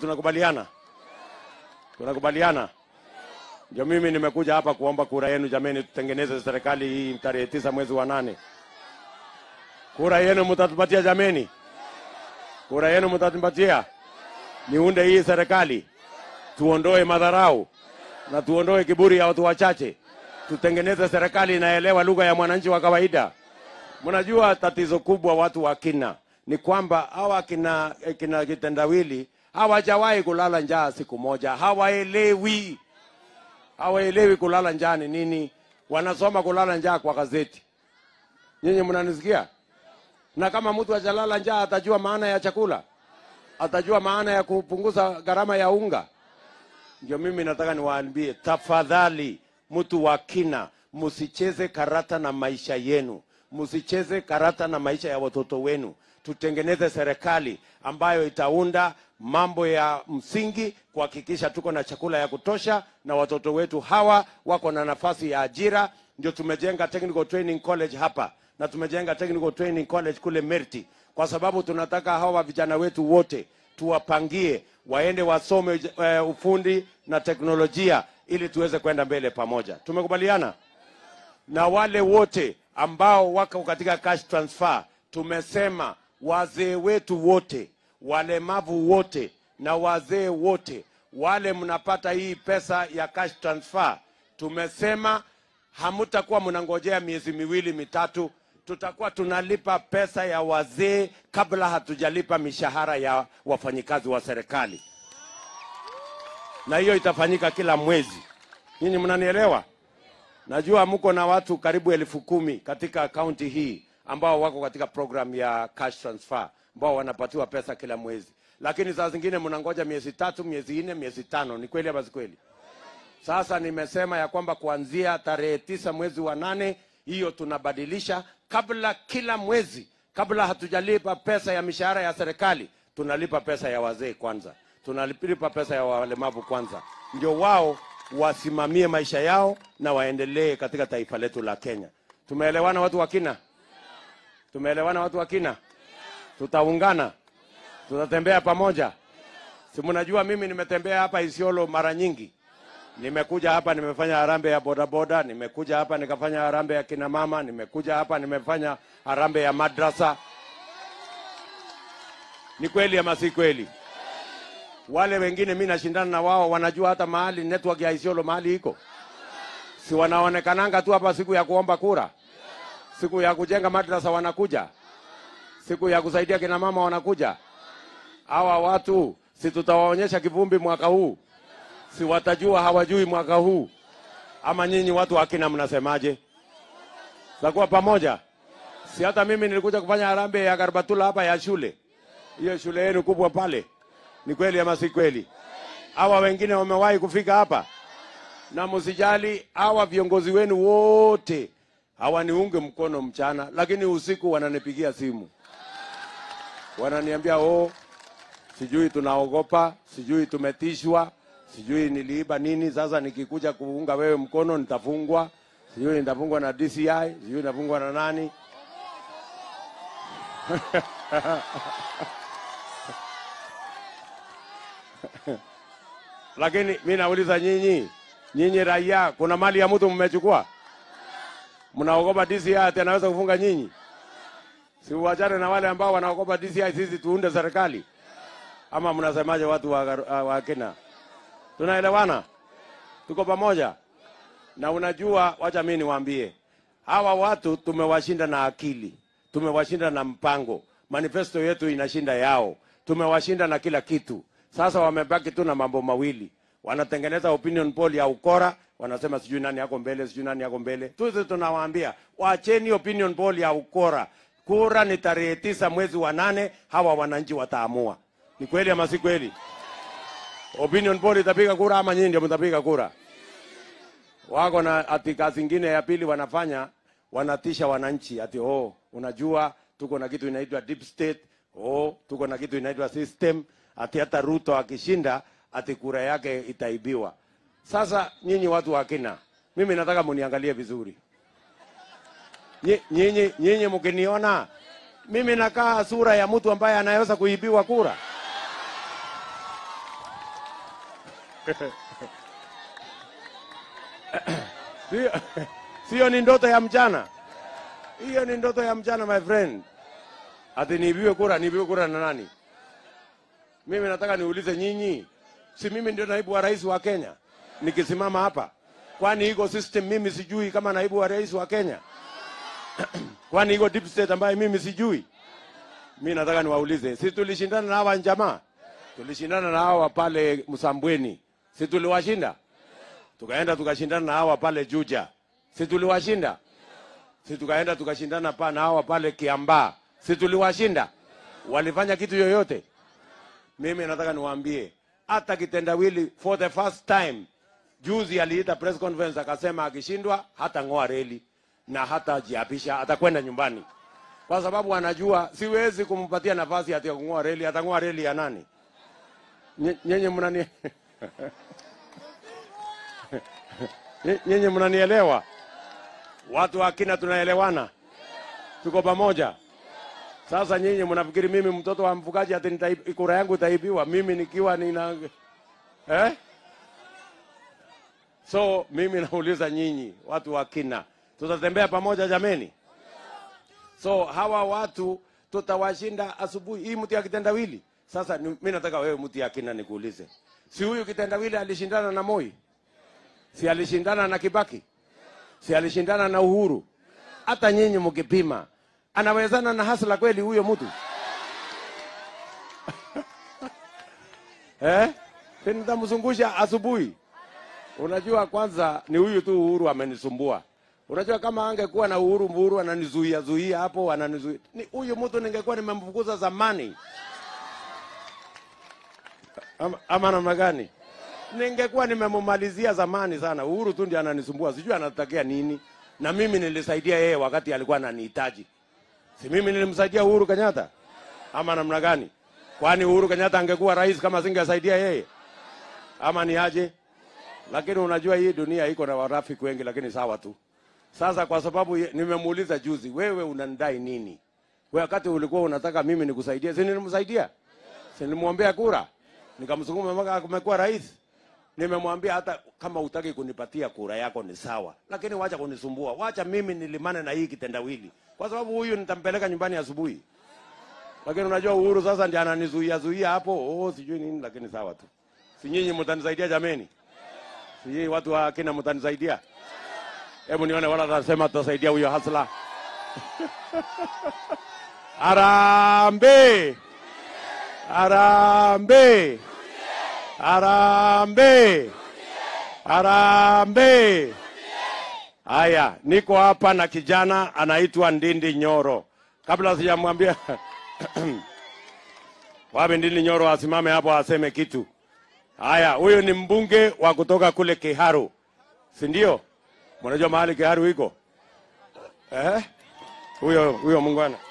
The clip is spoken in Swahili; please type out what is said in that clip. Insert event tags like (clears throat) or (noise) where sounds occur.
Tunakubaliana, tunakubaliana. Ndio mimi nimekuja hapa kuomba kura yenu jameni, tutengeneze serikali hii tarehe tisa mwezi wa nane. Kura yenu mtatupatia jameni, kura yenu mtatupatia, niunde hii serikali, tuondoe madharau na tuondoe kiburi ya watu wachache, tutengeneze serikali inaelewa lugha ya mwananchi wa kawaida. Mnajua tatizo kubwa watu wakina ni kwamba hawa kina, eh, kina kitendawili hawajawahi kulala njaa siku moja, hawaelewi, hawaelewi kulala njaa ni nini. Wanasoma kulala njaa kwa gazeti. Nyinyi mnanisikia? Na kama mtu ajalala njaa, atajua maana ya chakula, atajua maana ya kupunguza gharama ya unga. Ndio mimi nataka niwaambie, tafadhali, mtu wa kina, msicheze karata na maisha yenu, msicheze karata na maisha ya watoto wenu. Tutengeneze serikali ambayo itaunda mambo ya msingi, kuhakikisha tuko na chakula ya kutosha na watoto wetu hawa wako na nafasi ya ajira. Ndio tumejenga Technical Training College hapa na tumejenga Technical Training College kule Merti, kwa sababu tunataka hawa vijana wetu wote tuwapangie waende wasome uh, ufundi na teknolojia ili tuweze kwenda mbele pamoja. Tumekubaliana na wale wote ambao wako katika cash transfer, tumesema wazee wetu wote walemavu wote na wazee wote, wale mnapata hii pesa ya cash transfer, tumesema hamutakuwa mnangojea miezi miwili mitatu, tutakuwa tunalipa pesa ya wazee kabla hatujalipa mishahara ya wafanyikazi wa serikali, na hiyo itafanyika kila mwezi. Nyinyi mnanielewa? Najua mko na watu karibu elfu kumi katika kaunti hii ambao wako katika programu ya cash transfer ambao wanapatiwa pesa kila mwezi, lakini saa zingine mnangoja miezi tatu, miezi nne, miezi tano. Ni kweli ama si kweli? Sasa nimesema ya kwamba kuanzia tarehe tisa mwezi wa nane hiyo tunabadilisha. Kabla kila mwezi, kabla hatujalipa pesa ya mishahara ya serikali, tunalipa pesa ya wazee kwanza, tunalipa pesa ya walemavu kwanza, ndio wao wasimamie maisha yao na waendelee katika taifa letu la Kenya. Tumeelewana watu wa kina? Tumeelewana watu wa kina? tutaungana, tutatembea pamoja. Si mnajua mimi nimetembea hapa Isiolo mara nyingi, nimekuja hapa nimefanya harambe ya bodaboda, nimekuja hapa nikafanya harambe ya kina mama, nimekuja hapa nimefanya harambe ya madrasa. Ni kweli ama si kweli? Wale wengine mi nashindana na wao, wanajua hata mahali network ya Isiolo mahali iko, si wanaonekananga tu hapa siku ya kuomba kura, siku ya kujenga madrasa wanakuja siku ya kusaidia kina mama wanakuja hawa watu, si tutawaonyesha kivumbi mwaka huu? Si watajua hawajui mwaka huu? Ama nyinyi watu akina, mnasemaje? Takuwa pamoja. Si hata mimi nilikuja kufanya harambee ya Garbatula hapa ya shule, hiyo shule yenu kubwa pale. Ni kweli ama si kweli? Hawa wengine wamewahi kufika hapa, na msijali, hawa viongozi wenu wote hawaniunge mkono mchana, lakini usiku wananipigia simu, wananiambia oh, sijui tunaogopa, sijui tumetishwa, sijui niliiba nini. Sasa nikikuja kuunga wewe mkono nitafungwa, sijui nitafungwa na DCI, sijui nitafungwa na nani? (laughs) Lakini mi nauliza nyinyi, nyinyi raia, kuna mali ya mtu mmechukua? mnaogopa DCI ati anaweza kufunga nyinyi? Si uachane na wale ambao wanaogopa DCI, sisi tuunde serikali ama mnasemaje? Watu wa, ah, wa Kenya tunaelewana, tuko pamoja. Na unajua, wacha mimi niwaambie hawa watu tumewashinda na akili, tumewashinda na mpango, manifesto yetu inashinda yao, tumewashinda na kila kitu. Sasa wamebaki tu na mambo mawili, wanatengeneza opinion poll ya ukora, wanasema sijui nani yako mbele, sijui nani yako mbele. Sisi tunawaambia wacheni opinion poll ya ukora. Kura ni tarehe tisa mwezi wa nane, hawa wananchi wataamua. Ni kweli ama si kweli? Opinion poll itapiga kura ama nyinyi ndio mtapiga kura? Wako na atika zingine ya pili wanafanya, wanatisha wananchi ati oh, unajua tuko na kitu inaitwa deep state, oh, tuko na kitu inaitwa system, ati hata Ruto akishinda ati kura yake itaibiwa. Sasa nyinyi watu wa kina, mimi nataka muniangalie vizuri. Nyinyi nyinyi mkiniona mimi nakaa sura ya mtu ambaye anaweza kuibiwa kura? (laughs) Sio, sio ni ndoto ya mchana hiyo, ni ndoto ya mchana my friend. Ati niibiwe kura? Niibiwe kura na nani? Mimi nataka niulize nyinyi si mimi ndio naibu wa rais wa Kenya nikisimama hapa? Kwani hiko system mimi sijui kama naibu wa rais wa Kenya? (clears throat) Kwani hiko deep state ambayo mimi sijui? Mi nataka niwaulize, si tulishindana na hawa njamaa, Tulishindana na hawa pale Msambweni, si tuliwashinda? Tukaenda tukashindana na hawa pale Juja, si tuliwashinda? Si tukaenda tukashindana pa na hawa pale Kiambaa, si tuliwashinda? Walifanya kitu yoyote? Mimi nataka niwaambie hata kitendawili for the first time juzi aliita press conference akasema akishindwa hatang'oa reli na hata jiapisha atakwenda nyumbani kwa sababu anajua siwezi kumpatia nafasi hati kung'oa reli atang'oa reli ya nani nyenye mnani (laughs) nyenye mnanielewa watu wakina tunaelewana tuko pamoja sasa nyinyi mnafikiri mimi mtoto wa mfugaji ati kura yangu itaibiwa mimi nikiwa nina eh? So mimi nauliza nyinyi watu wa kina, tutatembea pamoja jameni? So hawa watu tutawashinda asubuhi hii, mti ya kitendawili. Sasa mimi nataka wewe mti ya kina nikuulize, si huyu kitendawili alishindana na Moi? Si alishindana na Kibaki? Si alishindana na Uhuru? Hata nyinyi mkipima anawezana na hasla kweli huyo mtu eh? Nitamzungusha asubuhi. Unajua, kwanza ni huyu tu Uhuru amenisumbua. Unajua, kama angekuwa na Uhuru, Uhuru ananizuia zuia hapo, ananizuia ni huyu mtu, ningekuwa nimemfukuza zamani. Ama, ama namna gani? Ningekuwa nimemumalizia zamani sana. Uhuru tu ndiye ananisumbua, sijui anatakia nini, na mimi nilisaidia yeye wakati alikuwa ananihitaji si mimi nilimsaidia Uhuru Kenyatta ama namna gani? Kwani Uhuru Kenyatta angekuwa rais kama singesaidia yeye ama ni aje? Lakini unajua hii dunia iko na warafiki wengi, lakini sawa tu. Sasa kwa sababu nimemuuliza juzi, wewe unanidai nini? Wewe wakati ulikuwa unataka mimi nikusaidie, si nilimsaidia? Si nilimwombea kura? Nikamsukuma mpaka amekuwa rais. Nimemwambia hata kama utaki kunipatia kura yako ni sawa, lakini wacha kunisumbua, wacha mimi nilimane na hii kitendawili, kwa sababu huyu nitampeleka nyumbani asubuhi. Lakini unajua Uhuru sasa ndiye ananizuia zuia hapo, oh, sijui nini, lakini sawa tu. Si nyinyi mtanisaidia jameni? Si nyinyi watu wa kina mtanisaidia? Hebu nione wala atasema tutasaidia huyo hasla. (laughs) Arambe. Arambe. Arambe! Arambe! Haya, niko hapa na kijana anaitwa Ndindi Nyoro. Kabla sijamwambia (clears throat) wapi Ndindi Nyoro asimame hapo aseme kitu. Haya, huyu ni mbunge wa kutoka kule Kiharu, si ndio? Mnajua mahali Kiharu iko eh? Huyo huyo mungwana